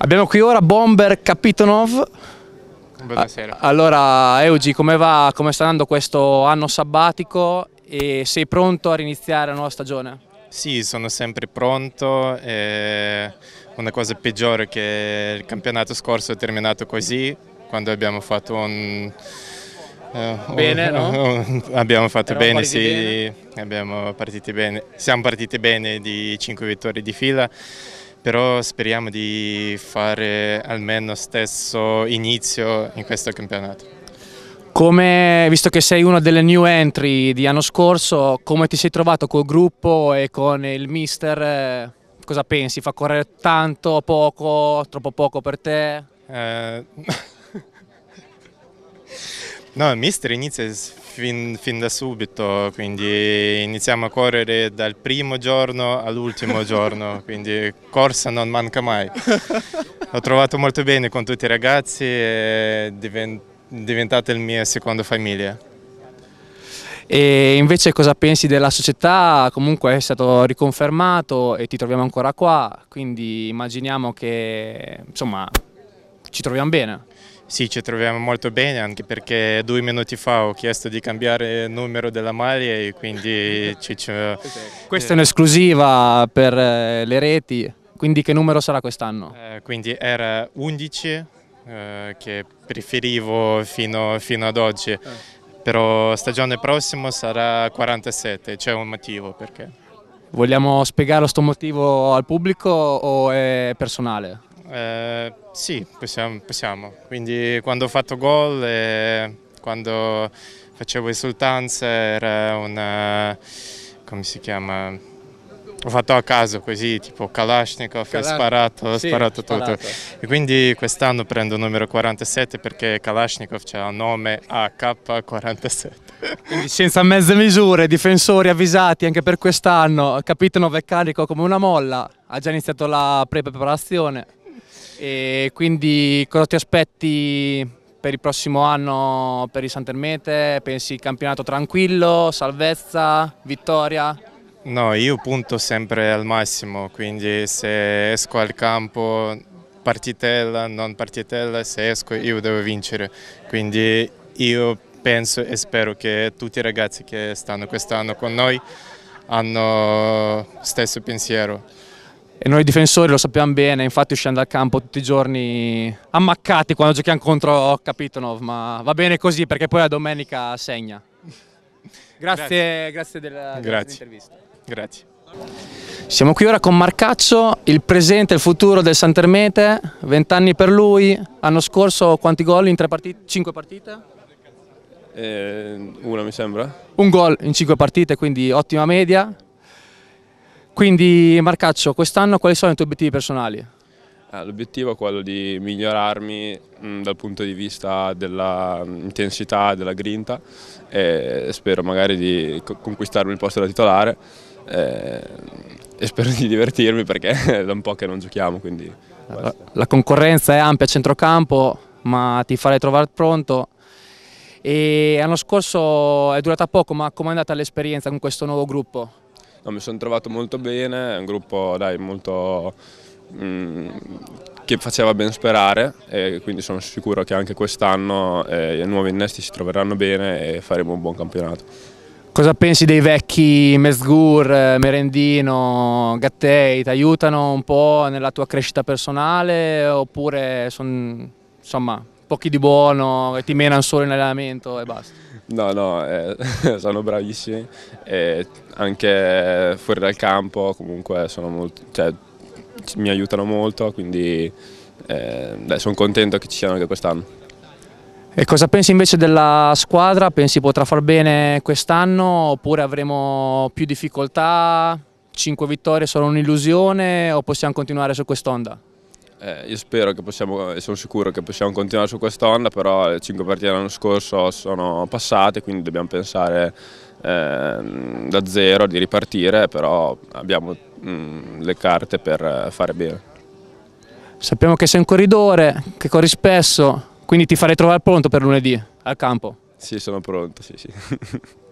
Abbiamo qui ora Bomber Kapitonov. Buonasera. Allora Eugi, come va? Come sta andando questo anno sabbatico e sei pronto a riniziare la nuova stagione? Sì, sono sempre pronto. È una cosa peggiore è che il campionato scorso è terminato così, quando abbiamo fatto un... Eh, bene, no? abbiamo fatto Eravamo bene, sì, bene. Abbiamo partiti bene. Siamo partiti bene di 5 vittorie di fila però speriamo di fare almeno stesso inizio in questo campionato. Come, visto che sei una delle new entry di anno scorso, come ti sei trovato col gruppo e con il mister? Eh, cosa pensi? Fa correre tanto, poco, troppo poco per te? Eh... no, il mister inizia fin, fin da subito, quindi iniziamo a correre dal primo giorno all'ultimo giorno, quindi corsa non manca mai. Ho trovato molto bene con tutti i ragazzi e è diventata la mia seconda famiglia. E invece cosa pensi della società? Comunque è stato riconfermato e ti troviamo ancora qua, quindi immaginiamo che insomma ci troviamo bene. Sì, ci troviamo molto bene anche perché due minuti fa ho chiesto di cambiare il numero della maglia e quindi... ci, ci... Questa è eh, un'esclusiva per eh, le reti, quindi che numero sarà quest'anno? Eh, quindi era 11 eh, che preferivo fino, fino ad oggi, eh. però stagione prossima sarà 47, c'è un motivo perché. Vogliamo spiegare questo motivo al pubblico o è personale? Eh, sì, possiamo, possiamo, Quindi quando ho fatto gol e quando facevo esultanza era una... Eh, come si chiama? Ho fatto a caso così, tipo Kalashnikov, Kalash... ho sparato, sì, sparato tutto. E quindi quest'anno prendo il numero 47 perché Kalashnikov c'ha il nome AK47. Quindi senza mezze misure, difensori avvisati anche per quest'anno, capitano Veccarico come una molla, ha già iniziato la pre-preparazione. E quindi cosa ti aspetti per il prossimo anno per il Sant'Ermete? Pensi campionato tranquillo, salvezza, vittoria? No, io punto sempre al massimo, quindi se esco al campo partitella, non partitella, se esco io devo vincere. Quindi io penso e spero che tutti i ragazzi che stanno quest'anno con noi hanno stesso pensiero. E noi difensori lo sappiamo bene, infatti uscendo dal campo tutti i giorni ammaccati quando giochiamo contro Kapitonov, ma va bene così perché poi la domenica segna. Grazie, grazie. grazie dell'intervista. Siamo qui ora con Marcaccio, il presente e il futuro del Santermete, 20 anni per lui, l'anno scorso quanti gol in 5 partite? partite? Eh, una mi sembra. Un gol in 5 partite, quindi ottima media, quindi Marcaccio, quest'anno quali sono i tuoi obiettivi personali? Eh, l'obiettivo è quello di migliorarmi mm, dal punto di vista dell'intensità, mm, della grinta e spero magari di conquistarmi il posto da titolare eh, e, spero di divertirmi perché è da un po' che non giochiamo. Quindi... La, concorrenza è ampia a centrocampo ma ti farei trovare pronto l'anno scorso è durata poco ma com'è andata l'esperienza con questo nuovo gruppo? No, mi sono trovato molto bene, è un gruppo dai, molto, mh, mm, che faceva ben sperare e quindi sono sicuro che anche quest'anno eh, i nuovi innesti si troveranno bene e faremo un buon campionato. Cosa pensi dei vecchi Mesgur, eh, Merendino, Gattei? Ti aiutano un po' nella tua crescita personale oppure sono insomma pochi di buono, e ti menano solo in allenamento e basta. No, no, eh, sono bravissimi e anche fuori dal campo comunque molto, cioè, mi aiutano molto, quindi eh, sono contento che ci siano anche quest'anno. E cosa pensi invece della squadra? Pensi potrà far bene quest'anno oppure avremo più difficoltà? 5 vittorie sono un'illusione o possiamo continuare su quest'onda? Eh, io spero che possiamo, e sono sicuro che possiamo continuare su quest'onda, però le 5 partite dell'anno scorso sono passate, quindi dobbiamo pensare eh, da zero di ripartire, però abbiamo mh, mm, le carte per fare bene. Sappiamo che sei un corridore, che corri spesso, quindi ti farei trovare pronto per lunedì al campo. Sì, sono pronto, sì, sì.